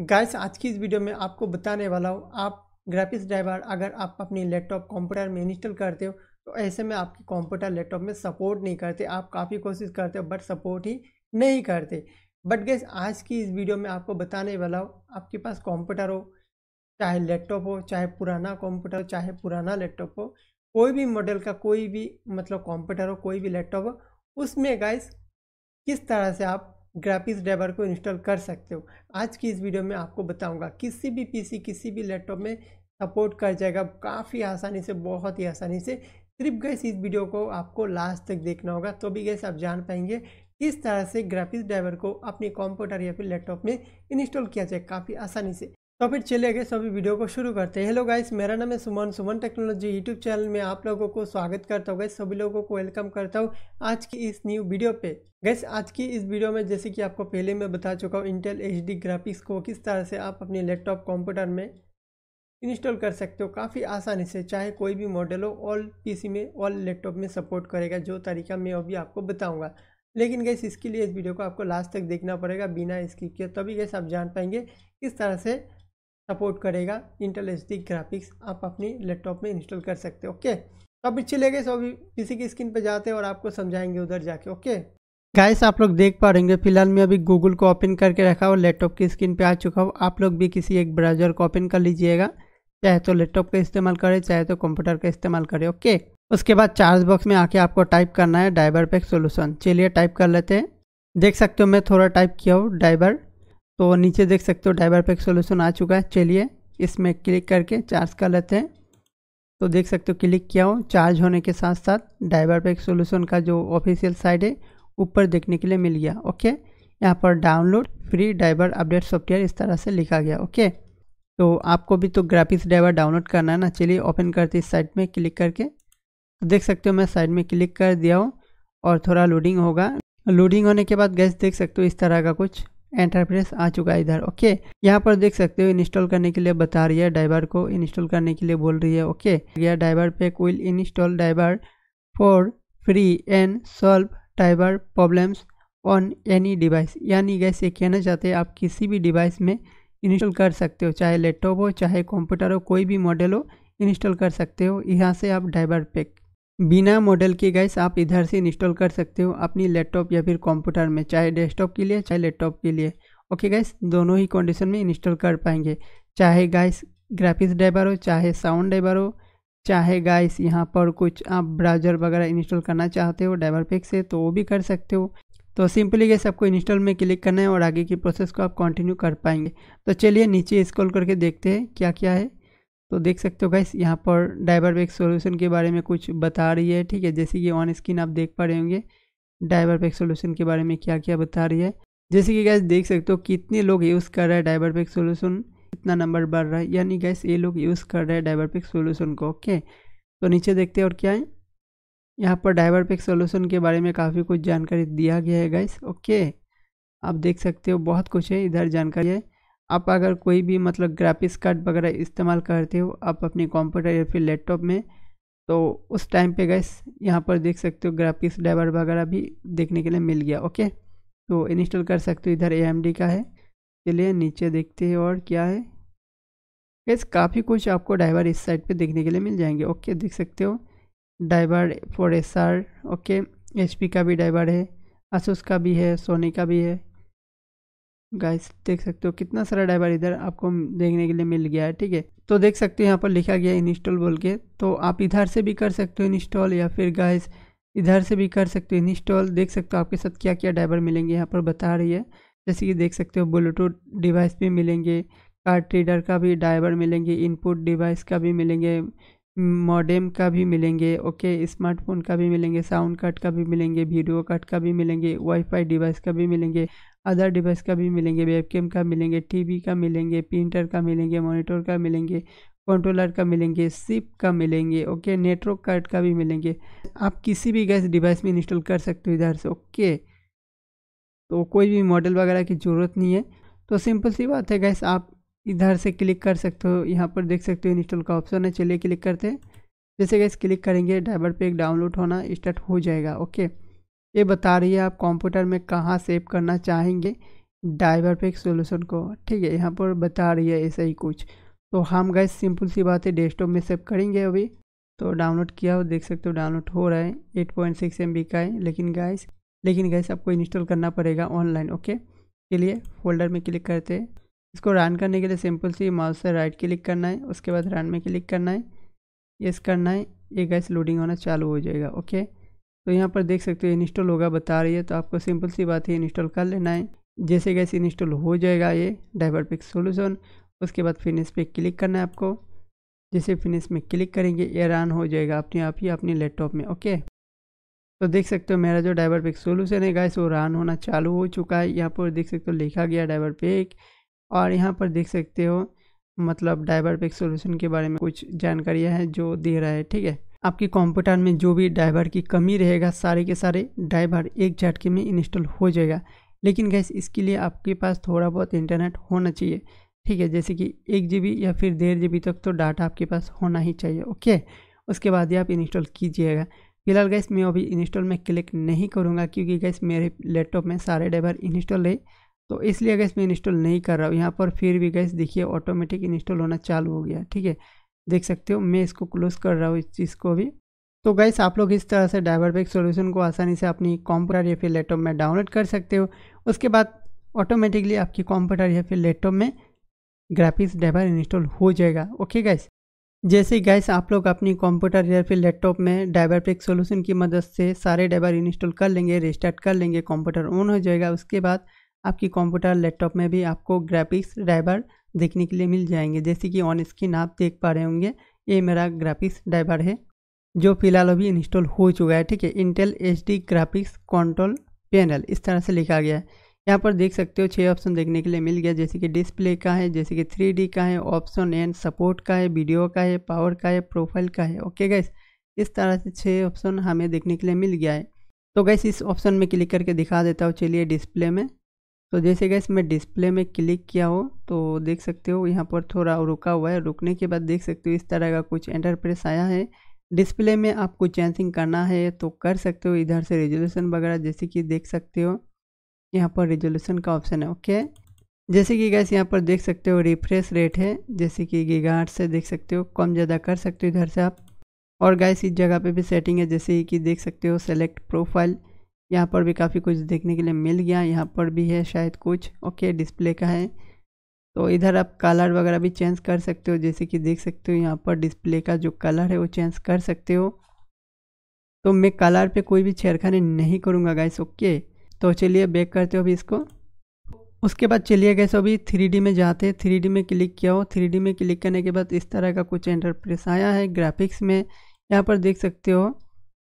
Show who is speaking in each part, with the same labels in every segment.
Speaker 1: guys आज की इस वीडियो में आपको बताने वाला हूँ आप ग्राफिक्स ड्राइवर अगर आप अपने लैपटॉप कंप्यूटर में इंस्टॉल करते हो तो ऐसे में आपके कंप्यूटर लैपटॉप में सपोर्ट नहीं करते आप काफ़ी कोशिश करते हो बट सपोर्ट ही नहीं करते बट गैस आज की इस वीडियो में आपको बताने वाला हो आपके पास कंप्यूटर हो चाहे लैपटॉप हो चाहे पुराना कंप्यूटर हो चाहे पुराना लैपटॉप हो कोई भी मॉडल का कोई भी मतलब कंप्यूटर हो कोई भी लैपटॉप हो उसमें गैस किस तरह से आप ग्राफिक्स ड्राइवर को इंस्टॉल कर सकते हो आज की इस वीडियो में आपको बताऊंगा किसी भी पीसी किसी भी लैपटॉप में सपोर्ट कर जाएगा काफ़ी आसानी से बहुत ही आसानी से सिर्फ गैस इस वीडियो को आपको लास्ट तक देखना होगा तो भी गैस आप जान पाएंगे किस तरह से ग्राफिक्स ड्राइवर को अपने कंप्यूटर या फिर लैपटॉप में इंस्टॉल किया जाए काफ़ी आसानी से तो फिर चले गए सभी वीडियो को शुरू करते हैं हेलो गाइस मेरा नाम है Suman Suman Technology YouTube channel में आप लोगों को स्वागत करता हूँ गैस सभी लोगों को वेलकम करता हूँ आज की इस न्यू वीडियो पे गैस आज की इस वीडियो में जैसे कि आपको पहले मैं बता चुका हूँ इंटेल एच ग्राफिक्स को किस तरह से आप अपने लैपटॉप कंप्यूटर में इंस्टॉल कर सकते हो काफ़ी आसानी से चाहे कोई भी मॉडल हो ऑल पी में ऑल लैपटॉप में सपोर्ट करेगा जो तरीका मैं अभी आपको बताऊँगा लेकिन गैस इसके लिए इस वीडियो को आपको लास्ट तक देखना पड़ेगा बिना स्किप किए तभी गैस आप जान पाएंगे किस तरह से सपोर्ट करेगा इंटेल एच ग्राफिक्स आप अपने लैपटॉप में इंस्टॉल कर सकते हो ओके तो अभी ले गए सभी अभी किसी की स्क्रीन पर जाते हैं और आपको समझाएंगे उधर जाके ओके गाइस आप लोग देख पा रहेंगे फिलहाल मैं अभी गूगल को ओपन करके रखा हूँ लैपटॉप की स्क्रीन पे आ चुका हूँ आप लोग भी किसी एक ब्राउजर को ओपन कर लीजिएगा चाहे तो लैपटॉप का इस्तेमाल करें चाहे तो कंप्यूटर का इस्तेमाल करें ओके उसके बाद चार्ज बॉक्स में आके आपको टाइप करना है डाइबर पैक सोल्यूशन चलिए टाइप कर लेते हैं देख सकते हो मैं थोड़ा टाइप किया हूँ डाइबर तो नीचे देख सकते हो डाइवर पैक सोल्यूशन आ चुका है चलिए इसमें क्लिक करके चार्ज कर लेते हैं तो देख सकते हो क्लिक किया हो चार्ज होने के साथ साथ डाइवर पैक सोल्यूशन का जो ऑफिशियल साइट है ऊपर देखने के लिए मिल गया ओके यहाँ पर download free driver update software इस तरह से लिखा गया ओके तो आपको भी तो ग्राफिक्स ड्राइवर डाउनलोड करना है ना चलिए ओपन करते इस साइट में क्लिक करके तो देख सकते हो मैं साइट में क्लिक कर दिया हूँ और थोड़ा लोडिंग होगा लोडिंग होने के बाद गैस देख सकते हो इस तरह का कुछ एंटरप्रेस आ चुका है इधर ओके यहाँ पर देख सकते हो इंस्टॉल करने के लिए बता रही है ड्राइवर को इंस्टॉल करने के लिए बोल रही है ओके यह driver pack will install driver for free and solve driver problems on any device यानी गैस ये कहना चाहते हैं आप किसी भी डिवाइस में इंस्टॉल कर सकते हो चाहे लैपटॉप हो चाहे कंप्यूटर हो कोई भी मॉडल हो इंस्टॉल कर सकते हो यहाँ से आप ड्राइवर पैक बिना मॉडल के गैस आप इधर से इंस्टॉल कर सकते हो अपनी लैपटॉप या फिर कंप्यूटर में चाहे डेस्कटॉप के लिए चाहे लैपटॉप के लिए ओके गैस दोनों ही कंडीशन में इंस्टॉल कर पाएंगे चाहे गैस ग्राफिक्स ड्राइवर हो चाहे साउंड ड्राइवर हो चाहे गैस यहाँ पर कुछ आप ब्राउजर वगैरह इंस्टॉल करना चाहते हो ड्राइवर पैक से तो वो भी कर सकते हो तो सिंपली गैस आपको इंस्टॉल में क्लिक करना है और आगे की प्रोसेस को आप कंटिन्यू कर पाएंगे तो चलिए नीचे स्क्रॉल करके देखते हैं क्या क्या है तो देख सकते हो गैस यहाँ पर डाइवर बैग सोल्यूशन के बारे में कुछ बता रही है ठीक है जैसे कि ऑन स्क्रीन आप देख पा रहे होंगे डाइवर बैग सोल्यूशन के बारे में क्या क्या बता रही है जैसे कि गैस देख सकते हो कितने लोग यूज़ कर रहे हैं डाइवर बैग सोल्यूशन कितना नंबर बढ़ रहा है यानी गैस ये लोग यूज़ कर रहे हैं डाइवर बैग सोल्यूशन को ओके तो नीचे देखते हैं और क्या है यहाँ पर डाइवर पैक सोल्यूशन के बारे में काफ़ी कुछ जानकारी दिया गया है गैस ओके आप देख सकते हो बहुत कुछ है इधर जानकारी है आप अगर कोई भी मतलब ग्राफिक्स कार्ड वगैरह इस्तेमाल करते हो आप अपने कंप्यूटर या फिर लैपटॉप में तो उस टाइम पे गैस यहाँ पर देख सकते हो ग्राफिक्स ड्राइवर वगैरह भी देखने के लिए मिल गया ओके तो इंस्टॉल कर सकते हो इधर ए का है चलिए नीचे देखते हैं और क्या है गैस काफ़ी कुछ आपको ड्राइवर इस साइड पर देखने के लिए मिल जाएंगे ओके देख सकते हो driver for S okay H का भी ड्राइवर है असूस का भी है सोनी का भी है गाइस देख सकते हो कितना सारा ड्राइवर इधर आपको देखने के लिए मिल गया है ठीक है तो देख सकते हो यहाँ पर लिखा गया इंस्टॉल बोल के तो आप इधर से भी कर सकते हो इंस्टॉल या फिर गाइस इधर से भी कर सकते हो इंस्टॉल देख सकते हो आपके साथ क्या क्या ड्राइवर मिलेंगे यहाँ पर बता रही है जैसे कि देख सकते हो ब्लूटूथ डिवाइस भी मिलेंगे कार्ड रीडर का भी ड्राइवर मिलेंगे इनपुट डिवाइस का भी मिलेंगे मॉडेम का भी मिलेंगे ओके स्मार्टफोन का भी मिलेंगे साउंड कार्ड का भी मिलेंगे वीडियो कार्ड का भी मिलेंगे वाईफाई डिवाइस का भी मिलेंगे अदर डिवाइस का भी मिलेंगे वेबकेम का मिलेंगे टीवी का मिलेंगे प्रिंटर का मिलेंगे मॉनिटर का मिलेंगे कंट्रोलर का मिलेंगे सिप का मिलेंगे ओके नेटवर्क कार्ड का भी मिलेंगे आप किसी भी गैस डिवाइस में इंस्टॉल कर सकते हो इधर से ओके तो कोई भी मॉडल वगैरह की ज़रूरत नहीं है तो सिंपल सी बात है गैस आप इधर से क्लिक कर सकते हो यहाँ पर देख सकते हो इंस्टॉल का ऑप्शन है चलिए क्लिक करते हैं जैसे गैस क्लिक करेंगे ड्राइवर पे एक डाउनलोड होना स्टार्ट हो जाएगा ओके ये बता रही है आप कंप्यूटर में कहाँ सेव करना चाहेंगे डाइवर पे सोल्यूशन को ठीक है यहाँ पर बता रही है ऐसा ही कुछ तो हम गए सिंपल सी बात है डेस्कटॉप में सेव करेंगे अभी तो डाउनलोड किया हो देख सकते हो डाउनलोड हो रहा है eight point six M B का है लेकिन गाइस लेकिन गाइस आपको इंस्टॉल करना पड़ेगा ऑनलाइन ओके के लिए फोल्डर में क्लिक करते हैं इसको रन करने के लिए सिंपल सी माउस से राइट क्लिक करना है उसके बाद रन में क्लिक करना है यस करना है ये गैस लोडिंग होना चालू हो जाएगा ओके तो यहाँ पर देख सकते हो इंस्टॉल होगा बता रही है तो आपको सिंपल सी बात है इंस्टॉल कर लेना है जैसे कैसे इंस्टॉल हो जाएगा ये डाइवर पिक सोल्यूशन उसके बाद फिनिश पे क्लिक करना है आपको जैसे फिनिश में क्लिक करेंगे ये रन हो जाएगा अपने आप ही अपने लैपटॉप में ओके तो देख सकते हो मेरा जो डाइवर पिक सोल्यूशन है गाइस वो रन होना चालू हो चुका है यहाँ पर देख सकते हो लिखा गया डाइवर पिक और यहाँ पर देख सकते हो मतलब डाइवर पिक सोल्यूशन के बारे में कुछ जानकारियाँ हैं जो दे रहा है ठीक है आपके कंप्यूटर में जो भी ड्राइवर की कमी रहेगा सारे के सारे ड्राइवर एक झटके में इंस्टॉल हो जाएगा लेकिन गैस इसके लिए आपके पास थोड़ा बहुत इंटरनेट होना चाहिए ठीक है जैसे कि एक जी या फिर डेढ़ जी तक तो डाटा आपके पास होना ही चाहिए ओके उसके बाद ही आप इंस्टॉल कीजिएगा फिलहाल गैस मैं अभी इंस्टॉल में क्लिक नहीं करूँगा क्योंकि गैस मेरे लैपटॉप में सारे ड्राइवर इंस्टॉल है तो इसलिए गैस मैं इंस्टॉल नहीं कर रहा हूँ यहाँ पर फिर भी गैस देखिए ऑटोमेटिक इंस्टॉल होना चालू हो गया ठीक है देख सकते हो मैं इसको क्लोज़ कर रहा हूँ इस चीज़ को भी तो गाइस आप लोग इस तरह से ड्राइवर बैग सोल्यूशन को आसानी से अपनी कंप्यूटर या फिर लैपटॉप में डाउनलोड कर सकते हो उसके बाद ऑटोमेटिकली आपकी कंप्यूटर या फिर लैपटॉप में ग्राफिक्स ड्राइवर इंस्टॉल हो जाएगा ओके गाइस जैसे गाइस आप लोग अपनी कंप्यूटर या फिर लैपटॉप में ड्राइवर पैक सोल्यूशन की मदद से सारे ड्राइवर इंस्टॉल कर लेंगे रिस्टार्ट कर लेंगे कंप्यूटर ऑन हो जाएगा उसके बाद आपकी कंप्यूटर लैपटॉप में भी आपको ग्राफिक्स ड्राइवर देखने के लिए मिल जाएंगे जैसे कि ऑन स्क्रीन आप देख पा रहे होंगे ये मेरा ग्राफिक्स ड्राइवर है जो फिलहाल अभी इंस्टॉल हो चुका है ठीक है Intel H D graphics control panel इस तरह से लिखा गया है यहाँ पर देख सकते हो छः ऑप्शन देखने के लिए मिल गया जैसे कि डिस्प्ले का है जैसे कि थ्री डी का है ऑप्शन एंड सपोर्ट का है वीडियो का है पावर का है प्रोफाइल का है ओके गैस इस तरह से छः ऑप्शन हमें देखने के लिए मिल गया है तो गैस इस ऑप्शन में क्लिक करके दिखा देता हूँ चलिए डिस्प्ले में तो जैसे गैस मैं डिस्प्ले में क्लिक किया हो तो देख सकते हो यहाँ पर थोड़ा रुका हुआ है रुकने के बाद देख सकते हो इस तरह का कुछ एंटरप्रेस आया है डिस्प्ले में आपको चेंजिंग करना है तो कर सकते हो इधर से रेजोल्यूशन वगैरह जैसे कि देख सकते हो यहाँ पर रेजोल्यूशन का ऑप्शन है ओके जैसे कि गैस यहाँ पर देख सकते हो रिफ्रेश रेट है जैसे कि गिगाट से देख सकते हो कम ज़्यादा कर सकते हो इधर से आप और गैस इस जगह पे भी सेटिंग है जैसे कि देख सकते हो सेलेक्ट प्रोफाइल यहाँ पर भी काफ़ी कुछ देखने के लिए मिल गया यहाँ पर भी है शायद कुछ ओके डिस्प्ले का है तो इधर आप कलर वगैरह भी चेंज कर सकते हो जैसे कि देख सकते हो यहाँ पर डिस्प्ले का जो कलर है वो चेंज कर सकते हो तो मैं कलर पे कोई भी छेड़खानी नहीं करूँगा गैस ओके तो चलिए बैक करते हो अभी इसको उसके बाद चलिए गए सो अभी थ्री में जाते हैं थ्री में क्लिक किया हो थ्री में क्लिक करने के बाद इस तरह का कुछ एंटरप्रेस आया है ग्राफिक्स में यहाँ पर देख सकते हो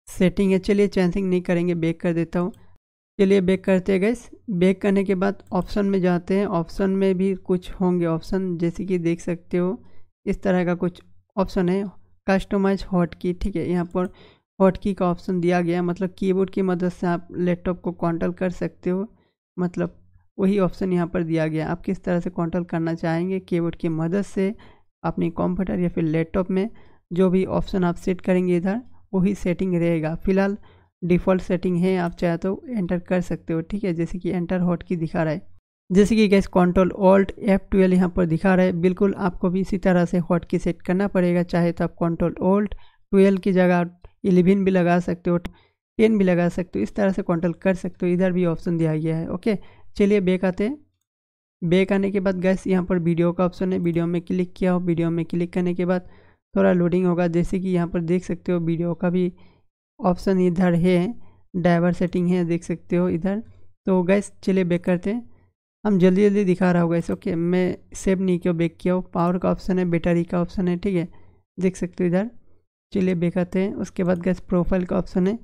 Speaker 1: सेटिंग है चलिए चेंजिंग नहीं करेंगे बेक कर देता हूँ चलिए बेक करते हैं गैस बेक करने के बाद ऑप्शन में जाते हैं ऑप्शन में भी कुछ होंगे ऑप्शन जैसे कि देख सकते हो इस तरह का कुछ ऑप्शन है कस्टमाइज हॉट की ठीक है यहाँ पर हॉट की का ऑप्शन दिया गया मतलब कीबोर्ड की मदद से आप लैपटॉप को कॉन्ट्रोल कर सकते हो मतलब वही ऑप्शन यहाँ पर दिया गया आप किस तरह से कॉन्ट्रोल करना चाहेंगे कीबोर्ड की मदद से अपने कंप्यूटर या फिर लैपटॉप में जो भी ऑप्शन आप सेट करेंगे इधर वही सेटिंग रहेगा फिलहाल डिफ़ॉल्ट सेटिंग है आप चाहे तो एंटर कर सकते हो ठीक है जैसे कि एंटर हॉट की दिखा रहा है जैसे कि guys control alt F twelve यहाँ पर दिखा रहा है बिल्कुल आपको भी इसी तरह से हॉट की सेट करना पड़ेगा चाहे तो आप कंट्रोल ऑल्ट ट्वेल्व की जगह इलेवन भी लगा सकते हो टेन भी लगा सकते हो इस तरह से कंट्रोल कर सकते हो इधर भी ऑप्शन दिया गया है ओके चलिए बेक आते हैं आने के बाद गैस यहाँ पर वीडियो का ऑप्शन है वीडियो में क्लिक किया हो वीडियो में क्लिक करने के बाद थोड़ा लोडिंग होगा जैसे कि यहाँ पर देख सकते हो वीडियो का भी ऑप्शन इधर है ड्राइवर सेटिंग है देख सकते हो इधर तो गैस चले बैक करते हैं हम जल्दी जल्दी दिखा रहा हूँ गैस ओके मैं सेव नहीं किया बैक किया पावर का ऑप्शन है बैटरी का ऑप्शन है ठीक है देख सकते हो इधर चले बैक करते हैं उसके बाद गैस प्रोफाइल का ऑप्शन है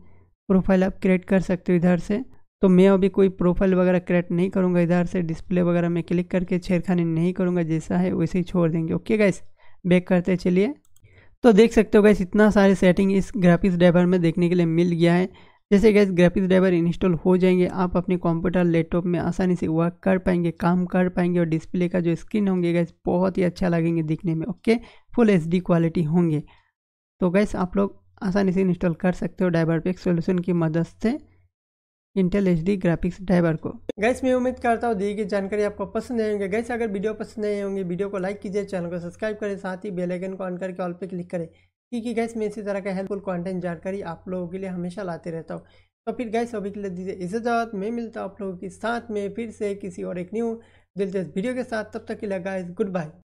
Speaker 1: प्रोफाइल आप क्रिएट कर सकते हो इधर से तो मैं अभी कोई प्रोफाइल वगैरह क्रिएट नहीं करूँगा इधर से डिस्प्ले वगैरह में क्लिक करके छेड़खानी नहीं करूँगा जैसा है वैसे ही छोड़ देंगे ओके गैस बैक करते चलिए तो देख सकते हो गैस इतना सारे सेटिंग इस ग्राफिक्स ड्राइवर में देखने के लिए मिल गया है जैसे गैस ग्राफिक्स ड्राइवर इंस्टॉल हो जाएंगे आप अपने कंप्यूटर लैपटॉप में आसानी से वर्क कर पाएंगे काम कर पाएंगे और डिस्प्ले का जो स्क्रीन होंगे गैस बहुत ही अच्छा लगेंगे दिखने में ओके फुल एच क्वालिटी होंगे तो गैस आप लोग आसानी से इंस्टॉल कर सकते हो ड्राइवर पे एक सोल्यूशन की मदद से Intel H D graphics driver को गैस मैं उम्मीद करता हूँ दी गई जानकारी आपको पसंद आएंगे गैस अगर वीडियो पसंद नहीं होंगी वीडियो को लाइक कीजिए चैनल को सब्सक्राइब करें साथ ही बेलाइकन को ऑन करके ऑल पे क्लिक करें क्योंकि गैस मैं इसी तरह का हेल्पफुल कॉन्टेंट जानकारी आप लोगों के लिए हमेशा लाते रहता हूँ तो फिर गैस अभी के लिए दीजिए इजाजत मैं मिलता हूँ आप लोगों के साथ में फिर से किसी और एक न्यू दिलचस्प वीडियो के साथ तब तक के लिए गाइस गुड बाय